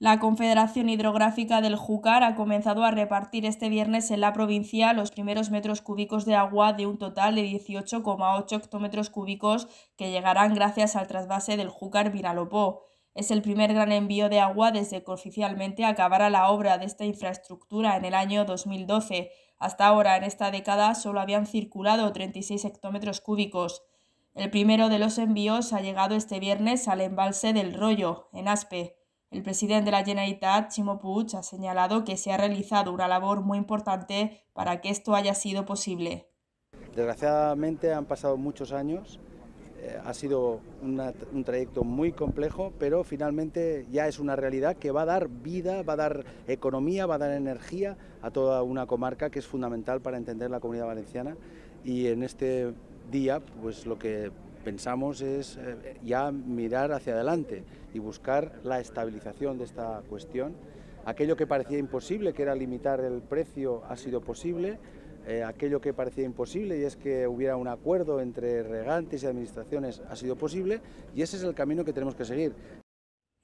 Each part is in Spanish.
La Confederación Hidrográfica del Júcar ha comenzado a repartir este viernes en la provincia los primeros metros cúbicos de agua de un total de 18,8 hectómetros cúbicos que llegarán gracias al trasvase del Júcar Vinalopó. Es el primer gran envío de agua desde que oficialmente acabara la obra de esta infraestructura en el año 2012. Hasta ahora, en esta década, solo habían circulado 36 hectómetros cúbicos. El primero de los envíos ha llegado este viernes al embalse del Rollo, en Aspe. El presidente de la Generalitat, Chimo Puig, ha señalado que se ha realizado una labor muy importante para que esto haya sido posible. Desgraciadamente han pasado muchos años, eh, ha sido un trayecto muy complejo, pero finalmente ya es una realidad que va a dar vida, va a dar economía, va a dar energía a toda una comarca que es fundamental para entender la comunidad valenciana y en este día pues lo que pensamos es eh, ya mirar hacia adelante y buscar la estabilización de esta cuestión. Aquello que parecía imposible, que era limitar el precio, ha sido posible. Eh, aquello que parecía imposible y es que hubiera un acuerdo entre regantes y administraciones ha sido posible y ese es el camino que tenemos que seguir.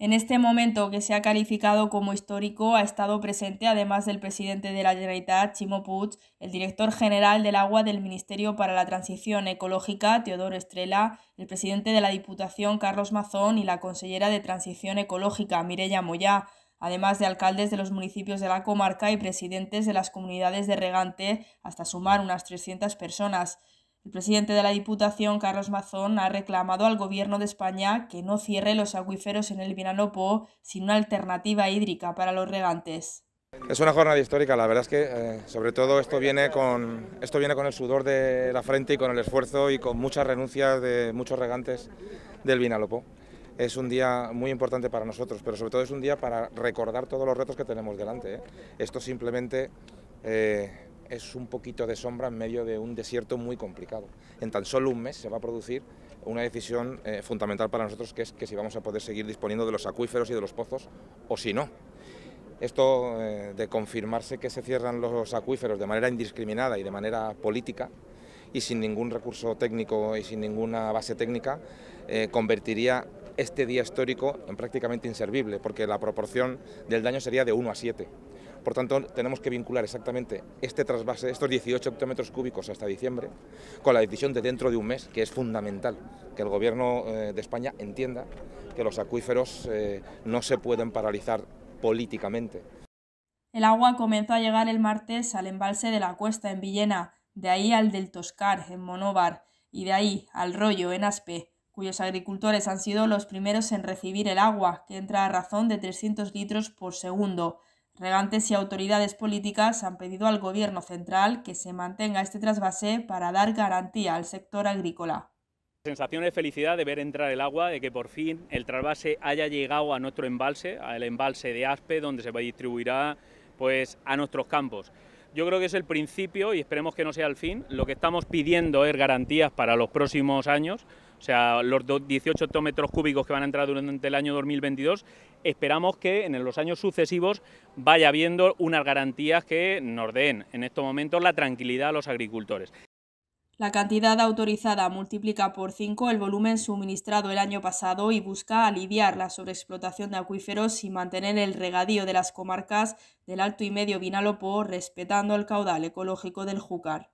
En este momento que se ha calificado como histórico ha estado presente, además del presidente de la Generalitat, Chimo Puig, el director general del agua del Ministerio para la Transición Ecológica, Teodoro Estrella, el presidente de la Diputación, Carlos Mazón, y la consellera de Transición Ecológica, Mireya Moyá, además de alcaldes de los municipios de la comarca y presidentes de las comunidades de regante, hasta sumar unas 300 personas. El presidente de la Diputación, Carlos Mazón, ha reclamado al Gobierno de España que no cierre los acuíferos en el Vinalopó sin una alternativa hídrica para los regantes. Es una jornada histórica, la verdad es que eh, sobre todo esto viene, con, esto viene con el sudor de la frente y con el esfuerzo y con muchas renuncias de muchos regantes del Vinalopó. Es un día muy importante para nosotros, pero sobre todo es un día para recordar todos los retos que tenemos delante. ¿eh? Esto simplemente eh, es un poquito de sombra en medio de un desierto muy complicado. En tan solo un mes se va a producir una decisión eh, fundamental para nosotros, que es que si vamos a poder seguir disponiendo de los acuíferos y de los pozos o si no. Esto eh, de confirmarse que se cierran los acuíferos de manera indiscriminada y de manera política y sin ningún recurso técnico y sin ninguna base técnica, eh, convertiría este día histórico en prácticamente inservible, porque la proporción del daño sería de 1 a 7. Por tanto, tenemos que vincular exactamente este trasvase, estos 18 hectómetros cúbicos hasta diciembre, con la decisión de dentro de un mes, que es fundamental que el Gobierno eh, de España entienda que los acuíferos eh, no se pueden paralizar políticamente. El agua comenzó a llegar el martes al embalse de la Cuesta en Villena, de ahí al del Toscar en Monóvar y de ahí al Rollo en Aspe, cuyos agricultores han sido los primeros en recibir el agua, que entra a razón de 300 litros por segundo. Regantes y autoridades políticas han pedido al Gobierno central que se mantenga este trasvase para dar garantía al sector agrícola. Sensación de felicidad de ver entrar el agua, de que por fin el trasvase haya llegado a nuestro embalse, al embalse de Aspe, donde se distribuirá pues, a nuestros campos. Yo creo que es el principio y esperemos que no sea el fin. Lo que estamos pidiendo es garantías para los próximos años. O sea, los 18 metros cúbicos que van a entrar durante el año 2022, esperamos que en los años sucesivos vaya habiendo unas garantías que nos den en estos momentos la tranquilidad a los agricultores. La cantidad autorizada multiplica por 5 el volumen suministrado el año pasado y busca aliviar la sobreexplotación de acuíferos y mantener el regadío de las comarcas del Alto y Medio Vinalopó respetando el caudal ecológico del Júcar.